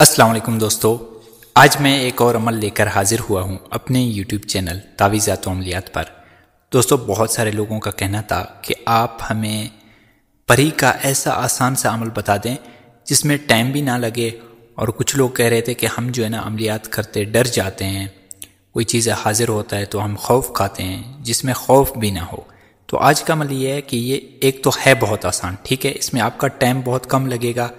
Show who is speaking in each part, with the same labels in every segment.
Speaker 1: अस्सलाम वालेकुम दोस्तों आज मैं एक और अमल लेकर हाजिर हुआ हूँ अपने यूट्यूब चैनल तावीज़ात तो अमलियात पर दोस्तों बहुत सारे लोगों का कहना था कि आप हमें परी का ऐसा आसान सा अमल बता दें जिसमें टाइम भी ना लगे और कुछ लोग कह रहे थे कि हम जो है ना अमलियात करते डर जाते हैं कोई चीज़ हाजिर होता है तो हम खौफ खाते हैं जिसमें खौफ भी ना हो तो आज का अमल ये है कि ये एक तो है बहुत आसान ठीक है इसमें आपका टाइम बहुत कम लगेगा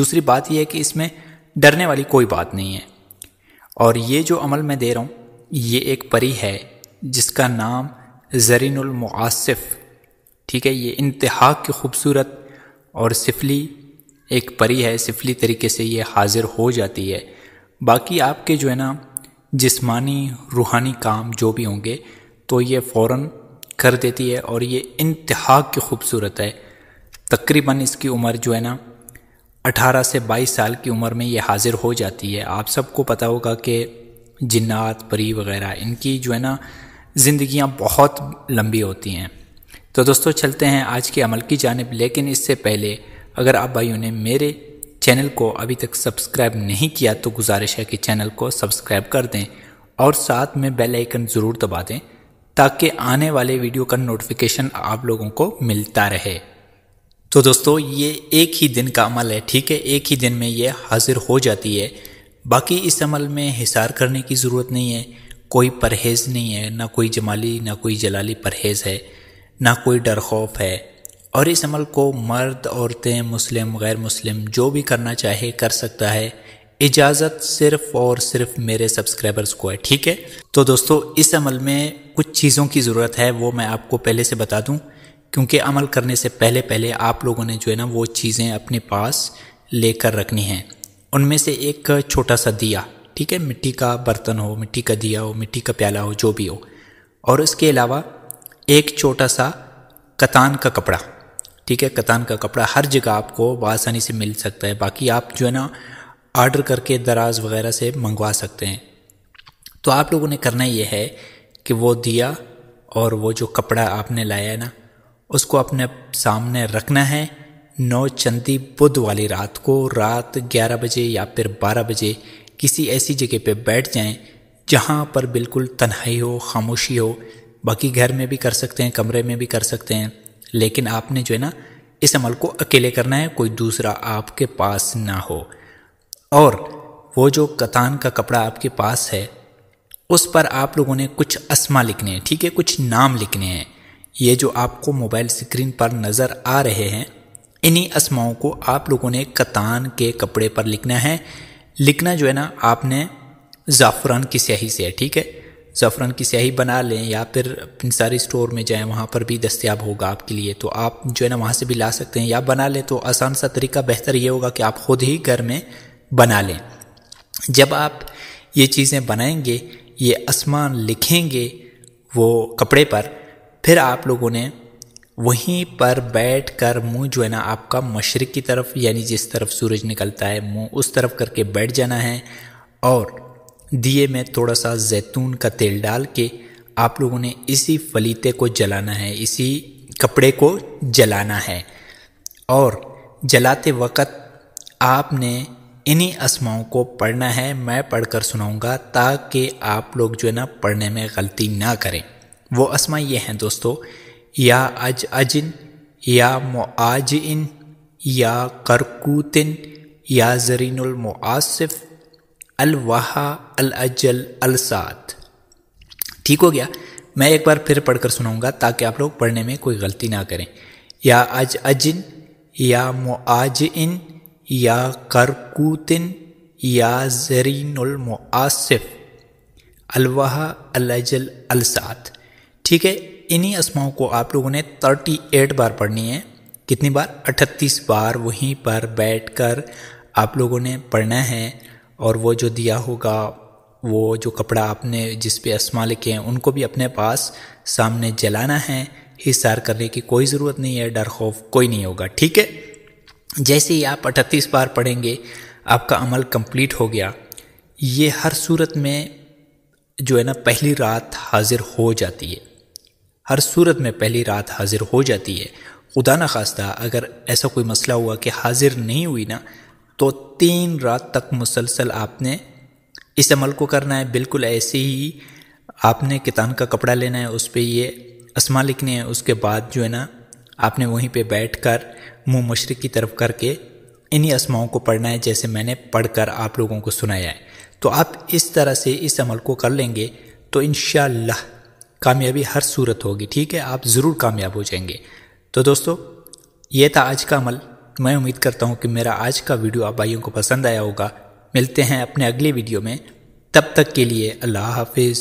Speaker 1: दूसरी बात यह है कि इसमें डरने वाली कोई बात नहीं है और ये जो अमल मैं दे रहा हूँ ये एक परी है जिसका नाम जरीनमआसफ़ ठीक है ये इंतहा की खूबसूरत और सिफली एक परी है सिफली तरीके से ये हाजिर हो जाती है बाकी आपके जो है ना जिस्मानी रूहानी काम जो भी होंगे तो ये फ़ौर कर देती है और ये इंतहा की खूबसूरत है तकरीबन इसकी उम्र जो है ना 18 से 22 साल की उम्र में ये हाजिर हो जाती है आप सबको पता होगा कि जिन्नात परी वगैरह इनकी जो है ना जिंदगियां बहुत लंबी होती हैं तो दोस्तों चलते हैं आज के अमल की जानब लेकिन इससे पहले अगर आप भाइयों ने मेरे चैनल को अभी तक सब्सक्राइब नहीं किया तो गुजारिश है कि चैनल को सब्सक्राइब कर दें और साथ में बेल आइकन ज़रूर दबा दें ताकि आने वाले वीडियो का नोटिफिकेशन आप लोगों को मिलता रहे तो दोस्तों ये एक ही दिन का अमल है ठीक है एक ही दिन में ये हाजिर हो जाती है बाकी इस अमल में हिसार करने की ज़रूरत नहीं है कोई परहेज़ नहीं है ना कोई जमाली ना कोई जलाली परहेज़ है ना कोई डर खौफ है और इस अमल को मर्द औरतें मुस्लिम गैर मुस्लिम जो भी करना चाहे कर सकता है इजाज़त सिर्फ और सिर्फ मेरे सब्सक्राइबर्स को है ठीक है तो दोस्तों इस अमल में कुछ चीज़ों की ज़रूरत है वो मैं आपको पहले से बता दूँ क्योंकि अमल करने से पहले पहले आप लोगों ने जो है ना वो चीज़ें अपने पास लेकर रखनी हैं उनमें से एक छोटा सा दिया ठीक है मिट्टी का बर्तन हो मिट्टी का दिया हो मिट्टी का प्याला हो जो भी हो और इसके अलावा एक छोटा सा कतान का कपड़ा ठीक है कतान का कपड़ा हर जगह आपको आसानी से मिल सकता है बाकी आप जो है ना आर्डर करके दराज वगैरह से मंगवा सकते हैं तो आप लोगों ने करना यह है कि वो दिया और वो जो कपड़ा आपने लाया है ना उसको अपने सामने रखना है नौ चंदी बुध वाली रात को रात 11 बजे या फिर 12 बजे किसी ऐसी जगह पे बैठ जाएं जहाँ पर बिल्कुल तन्हाई हो खामोशी हो बाकी घर में भी कर सकते हैं कमरे में भी कर सकते हैं लेकिन आपने जो है ना इस अमल को अकेले करना है कोई दूसरा आपके पास ना हो और वो जो कतान का कपड़ा आपके पास है उस पर आप लोगों ने कुछ असमा लिखने हैं ठीक है कुछ नाम लिखने हैं ये जो आपको मोबाइल स्क्रीन पर नज़र आ रहे हैं इन्हीं असमाओं को आप लोगों ने कतान के कपड़े पर लिखना है लिखना जो है ना आपने ज़ाफ़रान की स्याही से है ठीक है ज़ाफ़रान की स्याही बना लें या फिर सारी स्टोर में जाएं वहाँ पर भी दस्तियाब होगा आपके लिए तो आप जो है ना वहाँ से भी ला सकते हैं या बना लें तो आसान सा तरीका बेहतर ये होगा कि आप खुद ही घर में बना लें जब आप ये चीज़ें बनाएंगे ये आसमान लिखेंगे वो कपड़े पर फिर आप लोगों ने वहीं पर बैठ कर मुँह जो है ना आपका मशरक़ की तरफ यानी जिस तरफ सूरज निकलता है मुँह उस तरफ करके बैठ जाना है और दिए में थोड़ा सा जैतून का तेल डाल के आप लोगों ने इसी फलीते को जलाना है इसी कपड़े को जलाना है और जलाते वक़्त आपने इन्हीं असमाओं को पढ़ना है मैं पढ़कर सुनाऊंगा ताकि आप लोग जो है ना पढ़ने में गलती ना करें वो असमा ये हैं दोस्तों या अज अजिन या इन या करकूतिन या ज़रीनमआसफ़ अलवाहा अलअजल अलसात ठीक हो गया मैं एक बार फिर पढ़कर सुनाऊंगा ताकि आप लोग पढ़ने में कोई गलती ना करें या अज अजिन या इन या करकूतिन या ज़रीनमआसफ़ अलवाहा अलजल अलसात ठीक है इन्हीं अस्माओं को आप लोगों ने 38 बार पढ़नी है कितनी बार 38 बार वहीं पर बैठकर आप लोगों ने पढ़ना है और वो जो दिया होगा वो जो कपड़ा आपने जिस पे अस्मा लिखे हैं उनको भी अपने पास सामने जलाना है हिसार करने की कोई ज़रूरत नहीं है डर खौफ कोई नहीं होगा ठीक है जैसे ही आप अठतीस बार पढ़ेंगे आपका अमल कंप्लीट हो गया ये हर सूरत में जो है ना पहली रात हाजिर हो जाती है हर सूरत में पहली रात हाजिर हो जाती है खुदा न खास्ता अगर ऐसा कोई मसला हुआ कि हाजिर नहीं हुई ना तो तीन रात तक मुसलसल आपने इस अमल को करना है बिल्कुल ऐसे ही आपने कितान का कपड़ा लेना है उस पर ये असमा लिखने हैं उसके बाद जो है ना आपने वहीं पे बैठकर मुंह मशरक़ की तरफ करके इन्हीं असमाओं को पढ़ना है जैसे मैंने पढ़कर आप लोगों को सुनाया है तो आप इस तरह से इस अमल को कर लेंगे तो इन कामयाबी हर सूरत होगी ठीक है आप ज़रूर कामयाब हो जाएंगे तो दोस्तों ये था आज का अमल मैं उम्मीद करता हूँ कि मेरा आज का वीडियो आप भाइयों को पसंद आया होगा मिलते हैं अपने अगले वीडियो में तब तक के लिए अल्लाह हाफिज़